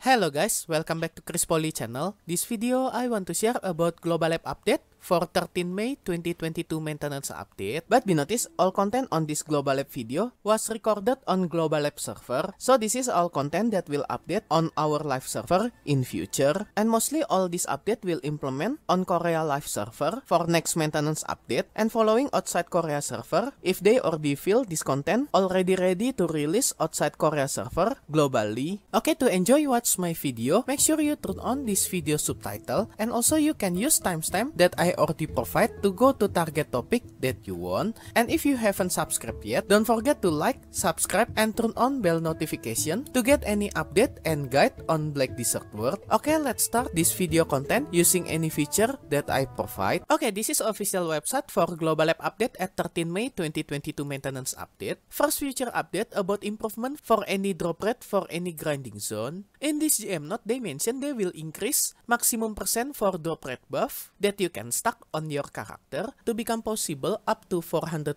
Hello guys, welcome back to Chris Poly channel. This video I want to share about Global App update for 13 May 2022 maintenance update, but we notice all content on this Global Lab video was recorded on Global Lab server, so this is all content that will update on our live server in future, and mostly all this update will implement on Korea live server for next maintenance update and following outside Korea server if they or they feel this content already ready to release outside Korea server globally. Okay, to enjoy watch my video, make sure you turn on this video subtitle and also you can use timestamp that I or provide to go to target topic that you want. And if you haven't subscribed yet, don't forget to like, subscribe, and turn on bell notification to get any update and guide on Black Desert World. Okay, let's start this video content using any feature that I provide. Okay, this is official website for Global App Update at 13 May 2022 maintenance update. First feature update about improvement for any drop rate for any grinding zone. In this GM note, they mention they will increase maximum percent for drop rate buff that you can stuck on your character to become possible up to 400%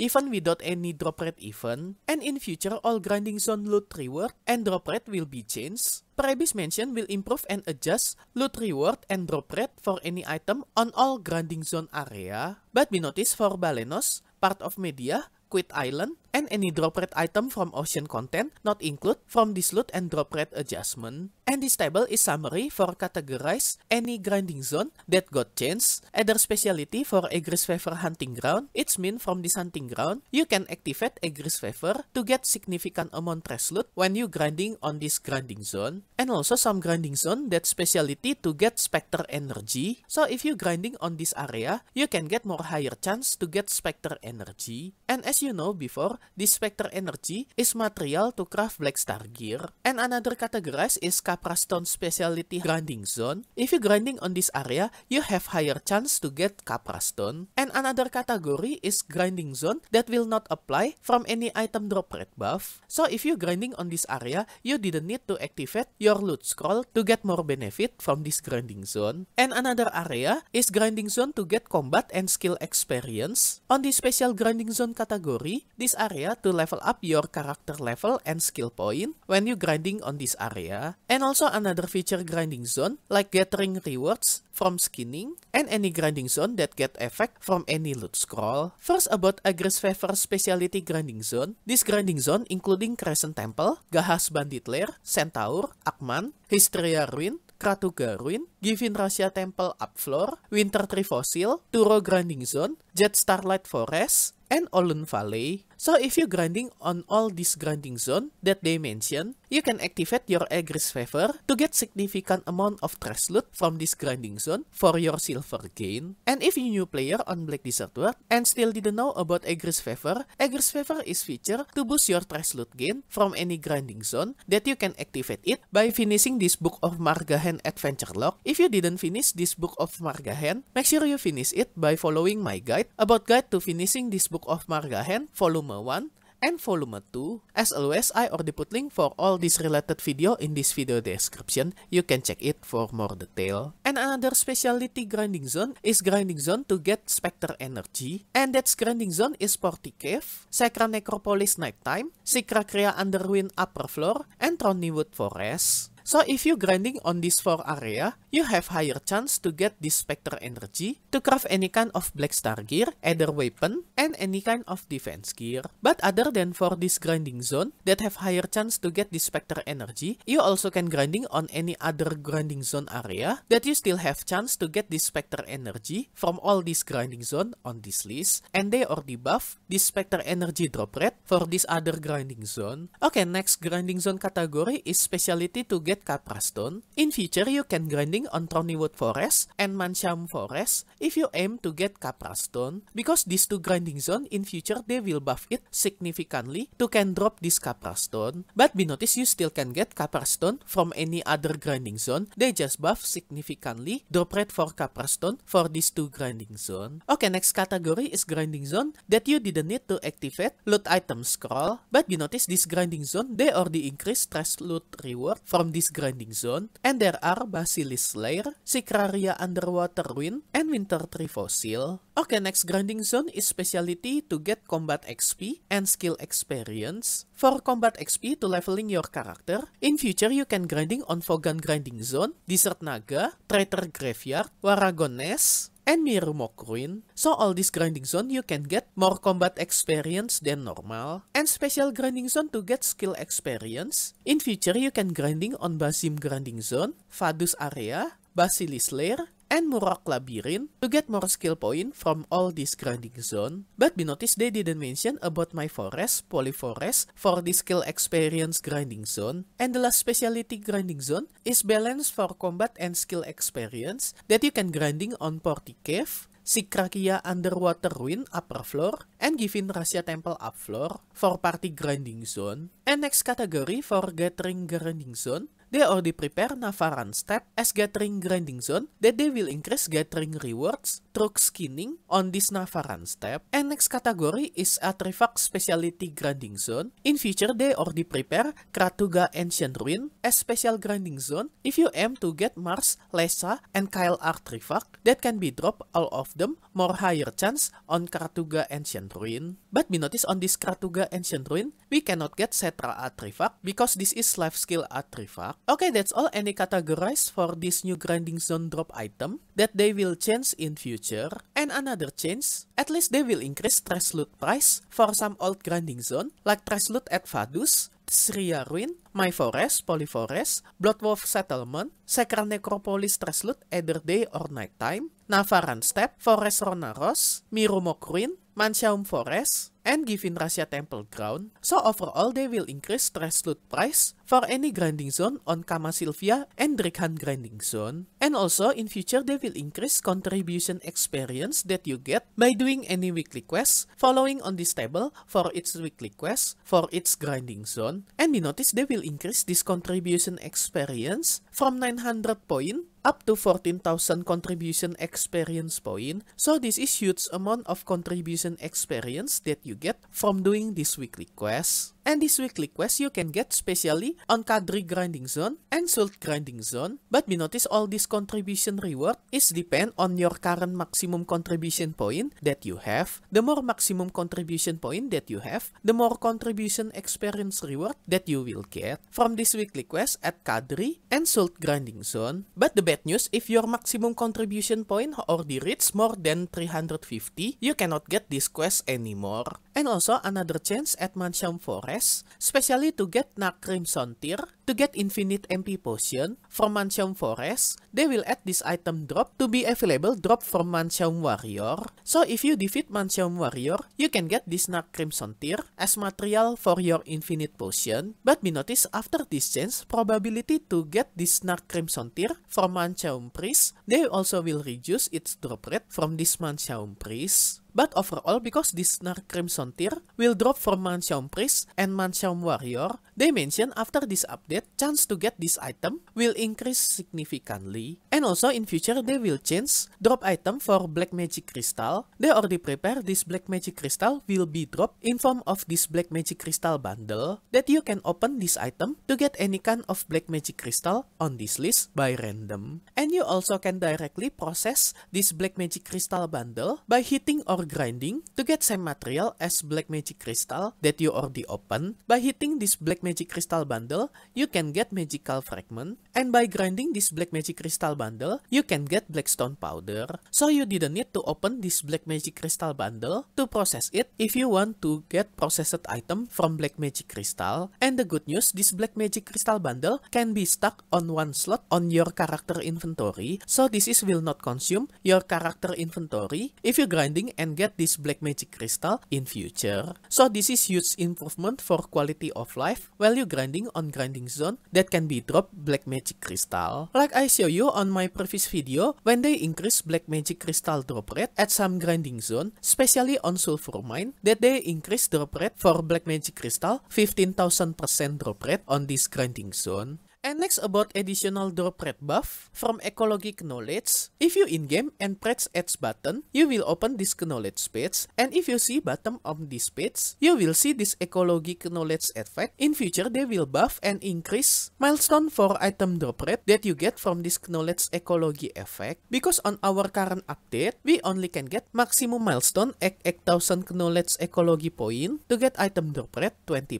even without any drop rate even. and in future all grinding zone loot reward and drop rate will be changed. Previous mention will improve and adjust loot reward and drop rate for any item on all grinding zone area, but be noticed for Balenos, part of Media, Quit Island, and any drop rate item from ocean content not include from this loot and drop rate adjustment. And this table is summary for categorize any grinding zone that got changed, either speciality for Agris Favor hunting ground, its mean from this hunting ground, you can activate Agris Favor to get significant amount trash loot when you grinding on this grinding zone, and also some grinding zone that speciality to get Spectre energy, so if you grinding on this area, you can get more higher chance to get Spectre energy. And as you know before, the Spectre energy is material to craft black star gear, and another categorize is Capra Stone specialty grinding zone. If you grinding on this area, you have higher chance to get Capra Stone. And another category is grinding zone that will not apply from any item drop red buff. So if you grinding on this area, you didn't need to activate your loot scroll to get more benefit from this grinding zone. And another area is grinding zone to get combat and skill experience. On the special grinding zone category, this area area to level up your character level and skill point when you grinding on this area, and also another feature grinding zone like gathering rewards from skinning and any grinding zone that get effect from any loot scroll. First about Agris Favor Speciality Grinding Zone. This grinding zone including Crescent Temple, Gahas Bandit Lair, Centaur, Akman, Histria Ruin, Kratu Garwin, Givin Rasia Temple Up Floor, Winter Tree Fossil, Turo Grinding Zone, Jet Starlight Forest, and Olun Valley. So if you're grinding on all these grinding zone that they mention, you can activate your Egress Favor to get significant amount of trash loot from this grinding zone for your silver gain. And if you're new player on Black Desert World and still didn't know about Egress Favor, Egress Favor is feature to boost your trash loot gain from any grinding zone that you can activate it by finishing this Book of Margahan Adventure Log. If you didn't finish this Book of Margahan, make sure you finish it by following my guide about guide to finishing this Book of Margahan volume volume 1 and volume 2. As always, I already put link for all this related video in this video description. You can check it for more detail. And another specialty grinding zone is grinding zone to get specter energy. And that's grinding zone is Porty Cave, Sacra Necropolis Nighttime, Sikra Crea Underwind Upper Floor, and Tronnywood Forest. So if you're grinding on this 4 area, you have higher chance to get this Spectre energy to craft any kind of Black Star gear, either weapon, and any kind of defense gear. But other than for this grinding zone that have higher chance to get this Spectre energy, you also can grinding on any other grinding zone area that you still have chance to get this Spectre energy from all this grinding zone on this list, and they or debuff this Spectre energy drop rate for this other grinding zone. Okay, next grinding zone category is specialty to get Great Caprastone. In future, you can grinding on Wood Forest and Mansham Forest if you aim to get Caprastone, because these two grinding zone in future they will buff it significantly to can drop this Caprastone. But be notice you still can get Caprastone from any other grinding zone, they just buff significantly drop rate for Caprastone for these two grinding zone. Okay, next category is grinding zone that you didn't need to activate loot item scroll, but be notice this grinding zone they already increase stress loot reward from this Grinding Zone, and there are Basilisk Lair, Sicraria Underwater Wind, and Winter Tree Fossil. Okay, next Grinding Zone is speciality to get combat XP and skill experience. For combat XP to leveling your character, in future you can grinding on Fogan Grinding Zone, Desert Naga, Traitor Graveyard, Waragon Nest, and Mirumoku Ruin, so all this grinding zone you can get more combat experience than normal, and special grinding zone to get skill experience. In future you can grinding on Basim grinding zone, Fadus area, Basilis lair, and murak Labyrinth to get more skill point from all this grinding zone. But be noticed they didn't mention about my forest, polyforest, for the skill experience grinding zone. And the last specialty grinding zone is balance for combat and skill experience that you can grinding on party cave, Sikrakia Underwater Ruin Upper Floor, and Givin rasia Temple Up Floor for Party Grinding Zone. And next category for Gathering Grinding Zone They already prepare Navaran step as gathering grinding zone that they will increase gathering rewards stroke skinning on this Navarran step, and next category is Atrifax Specialty Grinding Zone. In future they already prepare Kratuga Ancient Ruin as special grinding zone if you aim to get Mars, Lesa, and Kyle Artifact that can be dropped all of them more higher chance on Kratuga Ancient Ruin. But be noticed on this Kratuga Ancient Ruin, we cannot get Setra Artifact because this is life skill artifact. Okay, that's all any categorized for this new grinding zone drop item that they will change in future, and another change, at least they will increase trash loot price for some old grinding zone like trash loot at Vadus, Sria Ruin, My Forest, Polyforest, Bloodwolf Settlement, Sacred Necropolis Trash Loot either day or night time, Navaran Step, Forest Ronaros, Mirumok Ruin, Mansiaum Forest, and Rasya Temple Ground. So overall they will increase trash loot price for any grinding zone on Kama Sylvia and Drikhan grinding zone. And also, in future, they will increase contribution experience that you get by doing any weekly quest, following on this table for its weekly quest, for its grinding zone. And you notice they will increase this contribution experience from 900 point up to 14,000 contribution experience point. So this is huge amount of contribution experience that you get from doing this weekly quest and this weekly quest you can get specially on Kadri Grinding Zone and Sult Grinding Zone. But be notice all this contribution reward is depend on your current maximum contribution point that you have. The more maximum contribution point that you have, the more contribution experience reward that you will get from this weekly quest at Kadri and Sult Grinding Zone. But the bad news, if your maximum contribution point already reaches more than 350, you cannot get this quest anymore and also another chance at Mansion Forest, specially to get Nak Crimson Tear, to get Infinite MP Potion from Mansion Forest, they will add this item drop to be available drop from Mansion Warrior. So if you defeat Mansion Warrior, you can get this Nak Crimson Tear as material for your Infinite Potion, but be notice after this chance, probability to get this Nak Crimson Tear from Mansion Priest, they also will reduce its drop rate from this Mansion Priest. But overall, because this Snark Crimson tier will drop from Mansion Priest and Mansion Warrior, they mention after this update, chance to get this item will increase significantly. And also in future, they will change drop item for Black Magic Crystal. They already prepare this Black Magic Crystal will be dropped in form of this Black Magic Crystal bundle that you can open this item to get any kind of Black Magic Crystal on this list by random. And you also can directly process this Black Magic Crystal bundle by hitting or or grinding to get same material as black magic crystal that you already open. By hitting this black magic crystal bundle, you can get magical fragment. And by grinding this black magic crystal bundle, you can get blackstone powder. So you didn't need to open this black magic crystal bundle to process it if you want to get processed item from black magic crystal. And the good news, this black magic crystal bundle can be stuck on one slot on your character inventory. So this is will not consume your character inventory if you're grinding and can get this black magic crystal in future. So this is huge improvement for quality of life While you grinding on grinding zone that can be dropped black magic crystal. Like I show you on my previous video, when they increase black magic crystal drop rate at some grinding zone, especially on sulfur mine, that they increase drop rate for black magic crystal 15,000% drop rate on this grinding zone. And next about additional drop rate buff from ecologic knowledge. If you in-game and press Edge button, you will open this knowledge page. And if you see bottom of this page, you will see this ecologic knowledge effect. In future, they will buff and increase milestone for item drop rate that you get from this knowledge ecology effect. Because on our current update, we only can get maximum milestone at 8000 knowledge ecology point to get item drop rate 20%.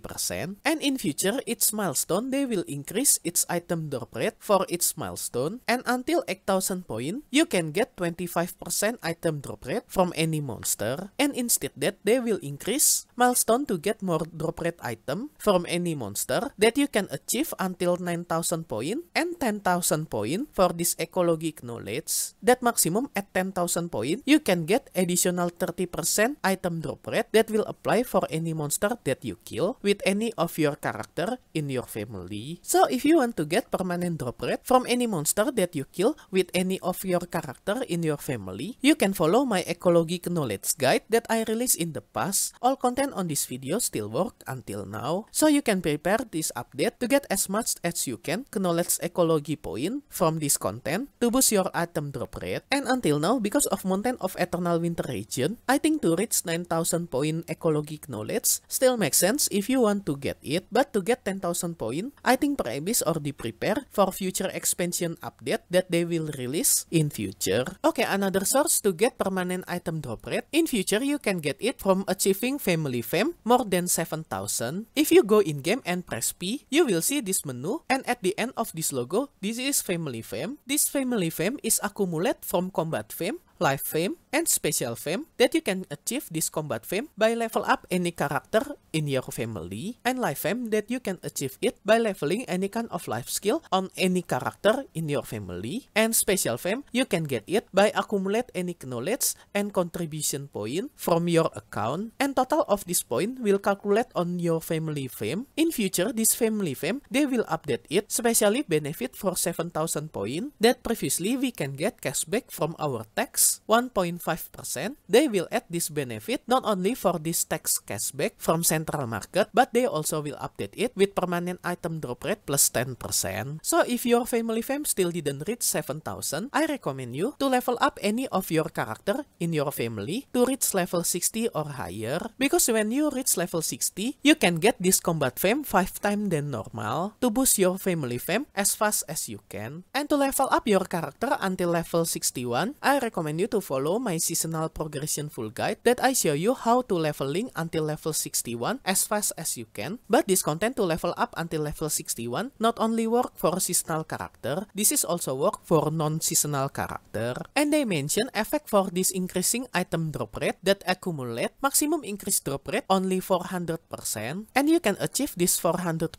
And in future, its milestone they will increase its item drop rate for its milestone, and until 8000 point, you can get 25% item drop rate from any monster, and instead that they will increase milestone to get more drop rate item from any monster that you can achieve until 9000 point and 10,000 point for this ecological knowledge. That maximum at 10,000 point, you can get additional 30% item drop rate that will apply for any monster that you kill with any of your character in your family. So if you want to get permanent drop rate from any monster that you kill with any of your character in your family, you can follow my ecology knowledge guide that I released in the past. All content on this video still work until now, so you can prepare this update to get as much as you can knowledge ecology point from this content to boost your atom drop rate. And until now, because of Mountain of Eternal Winter region, I think to reach 9000 point ecology knowledge still makes sense if you want to get it, but to get 10,000 point, I think abyss. or the prepare for future expansion update that they will release in future. Okay, another source to get permanent item drop rate. In future, you can get it from achieving family fame more than 7000. If you go in-game and press P, you will see this menu and at the end of this logo, this is family fame. This family fame is accumulated from combat fame life fame, and special fame that you can achieve this combat fame by level up any character in your family and life fame that you can achieve it by leveling any kind of life skill on any character in your family and special fame you can get it by accumulate any knowledge and contribution point from your account and total of this point will calculate on your family fame in future this family fame they will update it specially benefit for 7000 point that previously we can get cashback from our tax 1.5%, they will add this benefit not only for this tax cashback from central market, but they also will update it with permanent item drop rate plus 10%. So if your family fam still didn't reach 7,000, I recommend you to level up any of your character in your family to reach level 60 or higher, because when you reach level 60, you can get this combat fam 5 times than normal to boost your family fam as fast as you can. And to level up your character until level 61, I recommend continue to follow my seasonal progression full guide that I show you how to leveling until level 61 as fast as you can. But this content to level up until level 61 not only work for seasonal character, this is also work for non-seasonal character. And they mention effect for this increasing item drop rate that accumulate maximum increase drop rate only 400% and you can achieve this 400%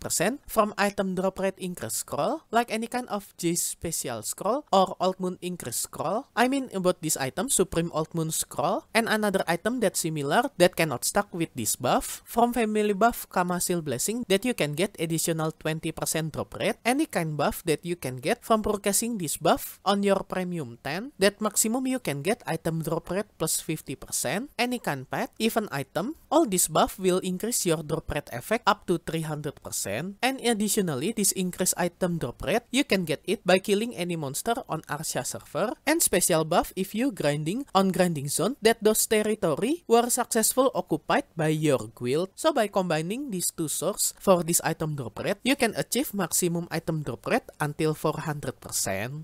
from item drop rate increase scroll like any kind of J special scroll or old moon increase scroll. I mean about this this item Supreme Old Moon Scroll and another item that's similar that cannot stack with this buff from family buff Kamasil Blessing that you can get additional 20% drop rate, any kind buff that you can get from purchasing this buff on your premium 10 that maximum you can get item drop rate plus 50%, any kind pet, even item, all this buff will increase your drop rate effect up to 300% and additionally this increased item drop rate you can get it by killing any monster on Arsha server and special buff if you grinding on grinding zone that those territory were successful occupied by your guild. So by combining these two source for this item drop rate, you can achieve maximum item drop rate until 400%.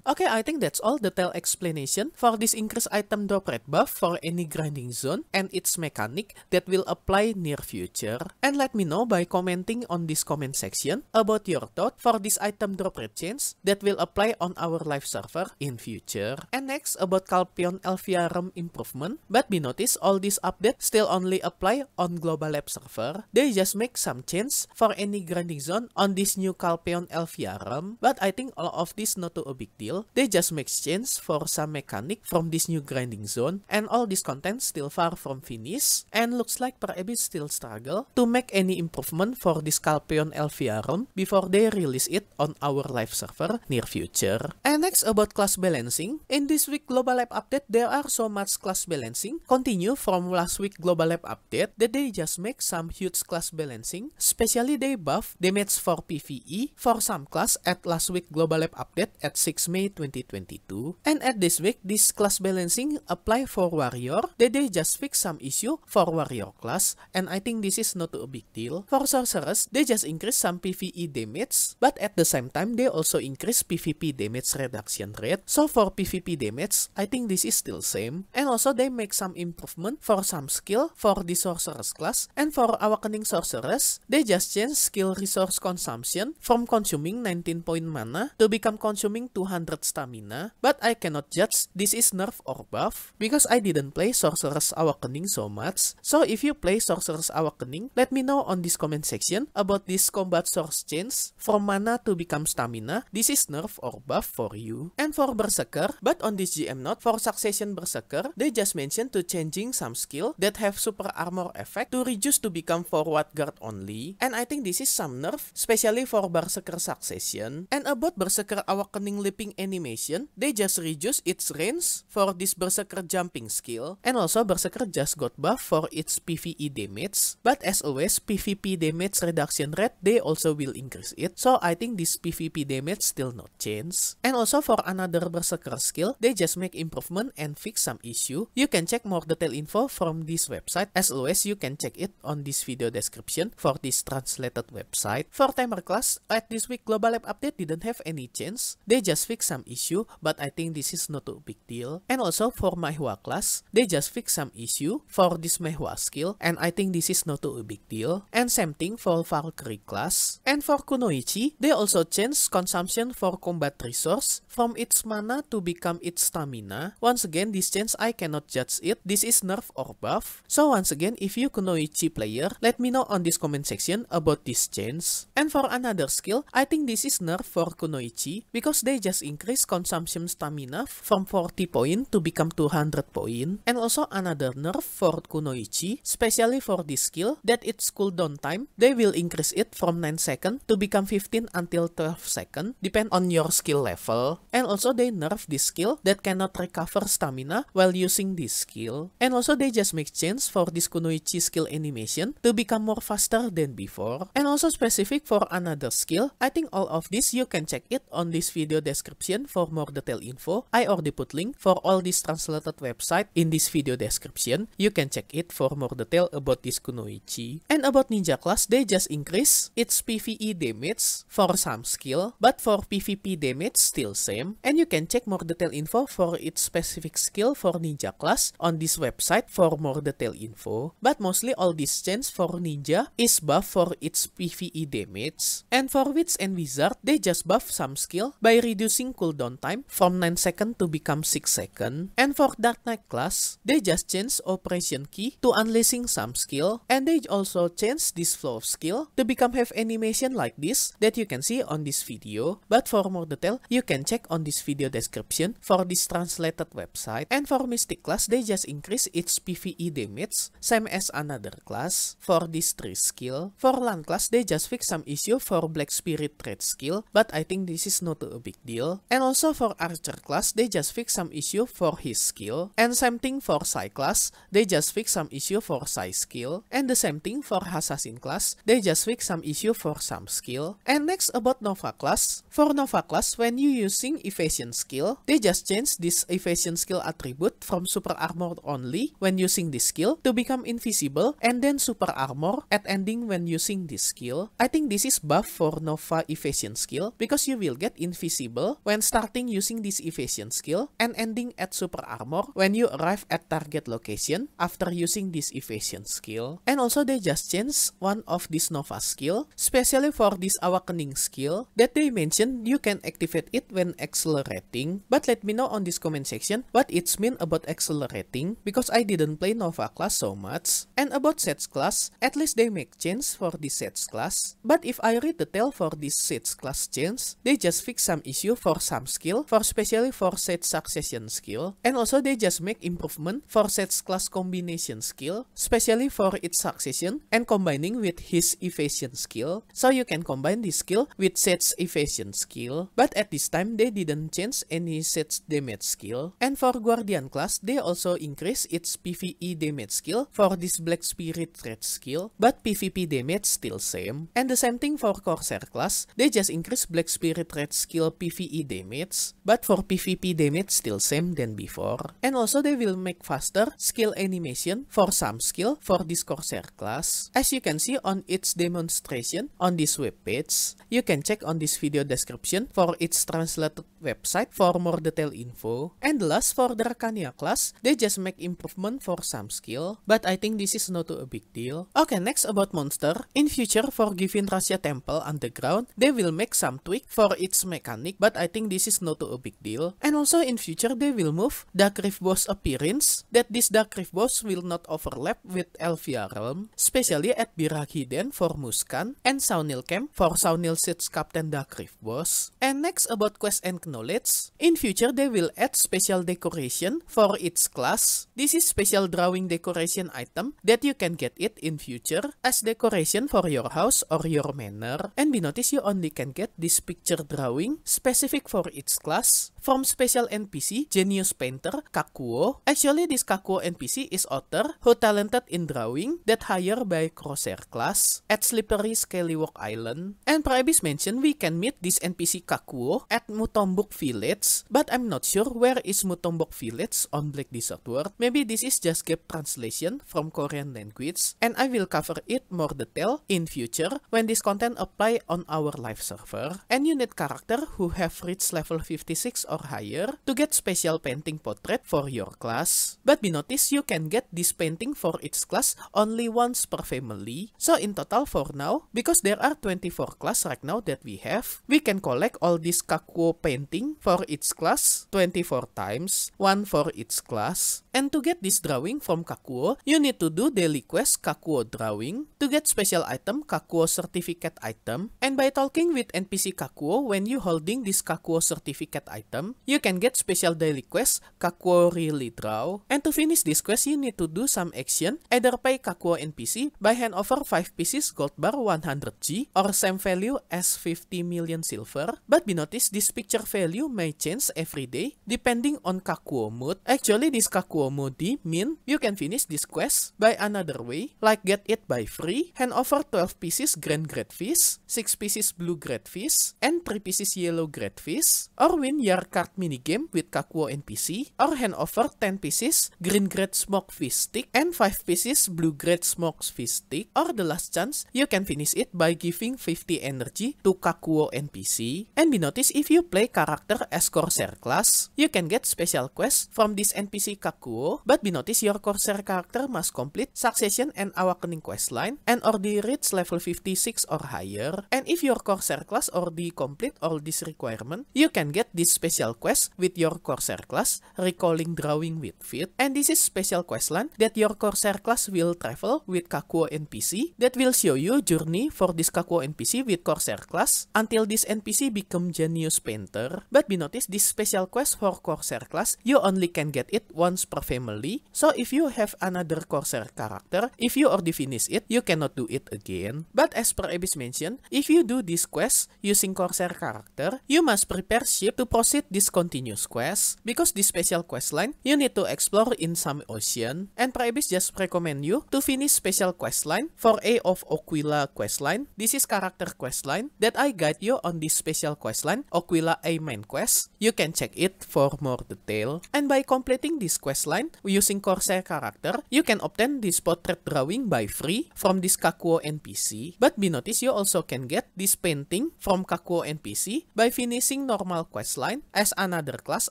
Okay, I think that's all detailed explanation for this increased item drop rate buff for any grinding zone and its mechanic that will apply near future. And let me know by commenting on this comment section about your thought for this item drop rate change that will apply on our live server in future. And next about Calpio Scorpion LVRM improvement, but be notice all these updates still only apply on Global Lab server. They just make some change for any grinding zone on this new Calpeon LVRM, but I think all of this not too a big deal. They just make change for some mechanic from this new grinding zone, and all this content still far from finish, and looks like Parabit still struggle to make any improvement for this Calpeon LVRM before they release it on our live server near future. And next about class balancing, in this week Global Lab update that there are so much class balancing continue from last week Global Lab update that they just make some huge class balancing, especially they buff damage for PvE for some class at last week Global Lab update at 6 May 2022. And at this week, this class balancing apply for warrior that they just fix some issue for warrior class and I think this is not a big deal. For sorceress, they just increase some PvE damage but at the same time they also increase PvP damage reduction rate. So for PvP damage, I think this this is still same. And also they make some improvement for some skill for the sorceress class and for awakening sorceress, they just change skill resource consumption from consuming 19 point mana to become consuming 200 stamina, but I cannot judge this is nerf or buff because I didn't play sorceress awakening so much. So if you play sorceress awakening, let me know on this comment section about this combat source change from mana to become stamina. This is nerf or buff for you. And for berserker, but on this GM not for succession berserker, they just mentioned to changing some skill that have super armor effect to reduce to become forward guard only. And I think this is some nerf, especially for berserker succession. And about berserker awakening leaping animation, they just reduce its range for this berserker jumping skill. And also berserker just got buff for its PvE damage. But as always, PvP damage reduction rate, they also will increase it. So I think this PvP damage still not change. And also for another berserker skill, they just make improvement improvement and fix some issue, you can check more detail info from this website. As always, you can check it on this video description for this translated website. For timer class, at this week Global Lab update didn't have any change. They just fix some issue, but I think this is not a big deal. And also for Mahua class, they just fix some issue for this Mahua skill, and I think this is not a big deal. And same thing for Valkyrie class. And for Kunoichi, they also change consumption for combat resource from its mana to become its stamina, Once again, this change I cannot judge it. This is nerf or buff. So once again, if you Kunoichi player, let me know on this comment section about this change. And for another skill, I think this is nerf for Kunoichi because they just increase consumption stamina from 40 point to become 200 point. And also another nerf for Kunoichi, especially for this skill that its cooldown time, they will increase it from 9 second to become 15 until 12 second, depend on your skill level. And also they nerf this skill that cannot recover for stamina while using this skill. And also they just make change for this Kunoichi skill animation to become more faster than before. And also specific for another skill, I think all of this you can check it on this video description for more detailed info. I already put link for all this translated website in this video description. You can check it for more detail about this Kunoichi. And about ninja class, they just increase its PvE damage for some skill, but for PvP damage still same. And you can check more detail info for its specific specific skill for ninja class on this website for more detailed info, but mostly all this change for ninja is buff for its PvE damage, and for witch and wizard they just buff some skill by reducing cooldown time from 9 second to become 6 second, and for dark knight class they just change operation key to unleashing some skill, and they also change this flow of skill to become have animation like this that you can see on this video, but for more detail you can check on this video description for this translated website. And for Mystic class, they just increase its PvE damage, same as another class, for this 3 skill. For land class, they just fix some issue for Black Spirit trait skill, but I think this is not a big deal. And also for Archer class, they just fix some issue for his skill. And same thing for Psy class, they just fix some issue for Psy skill. And the same thing for Assassin class, they just fix some issue for some skill. And next about Nova class, for Nova class, when you using evasion skill, they just change this evasion vision skill attribute from super armor only when using this skill to become invisible and then super armor at ending when using this skill. I think this is buff for Nova evasion skill because you will get invisible when starting using this evasion skill and ending at super armor when you arrive at target location after using this evasion skill. And also they just changed one of this Nova skill, especially for this awakening skill that they mentioned you can activate it when accelerating. But let me know on this comment section but it's mean about accelerating because I didn't play Nova class so much. And about sets class, at least they make change for the sets class. But if I read the tale for this sets class change, they just fix some issue for some skill, for especially for set succession skill, and also they just make improvement for sets class combination skill, especially for its succession and combining with his evasion skill. So you can combine this skill with sets evasion skill, but at this time they didn't change any sets damage skill. And for Guardian class, they also increase its PvE damage skill for this Black Spirit threat skill, but PvP damage still same. And the same thing for Corsair class, they just increase Black Spirit threat skill PvE damage, but for PvP damage still same than before. And also they will make faster skill animation for some skill for this Corsair class. As you can see on its demonstration on this webpage, you can check on this video description for its translated website for more detailed info. And last for the Rakania class, they just make improvement for some skill, but I think this is not a big deal. Okay, next about monster. In future for giving russia Temple Underground, they will make some tweak for its mechanic, but I think this is not a big deal. And also in future they will move Dark Rift Boss appearance, that this Dark Rift Boss will not overlap with Elvia Realm, especially at Birahiden for Muskan and Saunil Camp for Saunil Seeds Captain Dark Rift Boss. And next about quest and knowledge, in future they will add special special decoration for its class. This is special drawing decoration item that you can get it in future as decoration for your house or your manor. And be notice you only can get this picture drawing specific for its class from special NPC Genius Painter Kakuo. Actually, this Kakuo NPC is author who talented in drawing that hired by Crosshair class at Slippery Scallywalk Island. And Priabis mentioned we can meet this NPC Kakuo at Mutombuk Village, but I'm not sure where is Mutombok village on Black Desert World. Maybe this is just gap translation from Korean language and I will cover it more detail in future when this content apply on our live server. And you need character who have reached level 56 or higher to get special painting portrait for your class. But be notice, you can get this painting for each class only once per family. So in total for now, because there are 24 class right now that we have, we can collect all these Kakuo painting for each class 24 times times, one for each class, And to get this drawing from Kakuo, you need to do daily quest Kakuo drawing to get special item Kakuo certificate item. And by talking with NPC Kakuo when you holding this Kakuo certificate item, you can get special daily quest Kakuo really draw. And to finish this quest, you need to do some action, either pay Kakuo NPC by hand over 5 pieces gold bar 100G or same value as 50 million silver. But be noticed, this picture value may change every day depending on Kakuo mood. Actually, this Kakuo Komodi mean you can finish this quest by another way, like get it by free, hand over 12 pieces green great fish, 6 pieces blue great fish, and 3 pieces yellow great fish, or win your card minigame with Kakuo NPC, or hand over 10 pieces green great smoke fish stick, and 5 pieces blue great smoke fish stick, or the last chance, you can finish it by giving 50 energy to Kakuo NPC. And be noticed if you play character as Corsair class, you can get special quests from this NPC Kakuo duo, but be notice your Corsair character must complete Succession and Awakening questline and or the reach level 56 or higher. And if your Corsair class or the complete all this requirement, you can get this special quest with your Corsair class, recalling drawing with feet. And this is special questline that your Corsair class will travel with Kakuo NPC that will show you journey for this Kakuo NPC with Corsair class until this NPC become genius painter. But be notice this special quest for Corsair class, you only can get it once per family. So if you have another Corsair character, if you already finish it, you cannot do it again. But as per Abyss mentioned, if you do this quest using Corsair character, you must prepare ship to proceed this continuous quest because this special quest line you need to explore in some ocean. And per Abyss just recommend you to finish special quest line for A of Aquila quest line. This is character quest line that I guide you on this special quest line, Aquila A main quest. You can check it for more detail. And by completing this quest line, outline using Corsair character, you can obtain this portrait drawing by free from this Kakuo NPC, but be notice you also can get this painting from Kakuo NPC by finishing normal questline as another class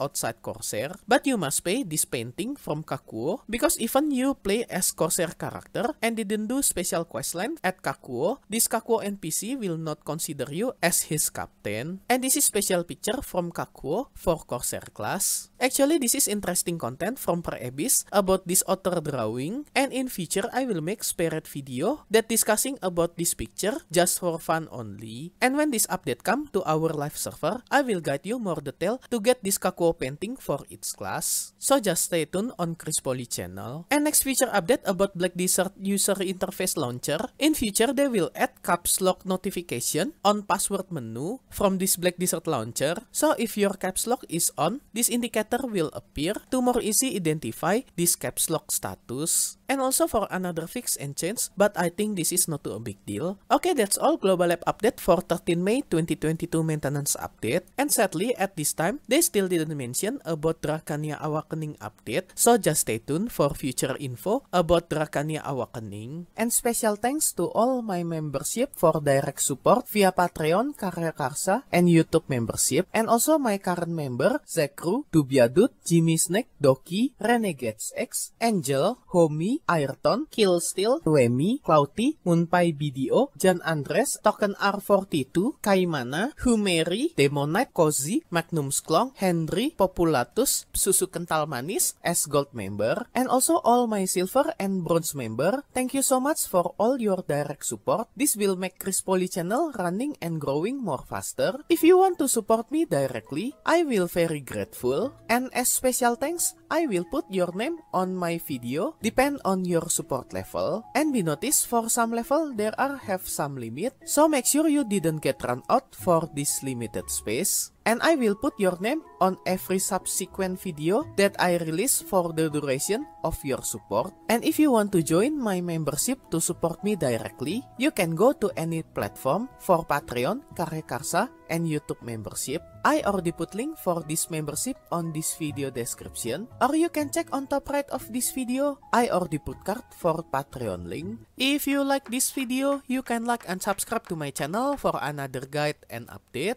outside Corsair, but you must pay this painting from Kakuo because even you play as Corsair character and didn't do special questline at Kakuo, this Kakuo NPC will not consider you as his captain. And this is special picture from Kakuo for Corsair class. Actually, this is interesting content from Per Abyss about this author drawing and in future I will make separate video that discussing about this picture just for fun only. And when this update come to our live server, I will guide you more detail to get this Kakuo painting for its class. So just stay tuned on Chris Poly channel. And next feature update about Black Desert user interface launcher. In future they will add caps lock notification on password menu from this Black Desert launcher. So if your caps lock is on, this indicator will appear to more easy identify identify this caps lock status and also for another fix and change, but I think this is not too a big deal. Okay, that's all Global Lab update for 13 May 2022 maintenance update, and sadly, at this time, they still didn't mention about Drakania Awakening update, so just stay tuned for future info about Drakania Awakening. And special thanks to all my membership for direct support via Patreon, Karya Karsa, and YouTube membership, and also my current member, Zekru, Dubiadut, Jimmy Snake, Doki, Renegades X, Angel, Homie, Ayrton, Killsteel, Remy, Clouty, Munpai BDO, Jan Andres, Token R42, Kaimana, Humeri, Demonite, Cozy, Magnum Sklong, Henry, Populatus, Susu Kental Manis, S Gold member, and also all my Silver and Bronze member, thank you so much for all your direct support. This will make Chris Poly channel running and growing more faster. If you want to support me directly, I will very grateful. And as special thanks, I will put your name on my video, depend on on your support level. And be notice for some level there are have some limit, so make sure you didn't get run out for this limited space. And I will put your name on every subsequent video that I release for the duration of your support. And if you want to join my membership to support me directly, you can go to any platform for Patreon, Karya Karsa, and YouTube membership. I already put link for this membership on this video description or you can check on top right of this video. I already put card for Patreon link. If you like this video, you can like and subscribe to my channel for another guide and update.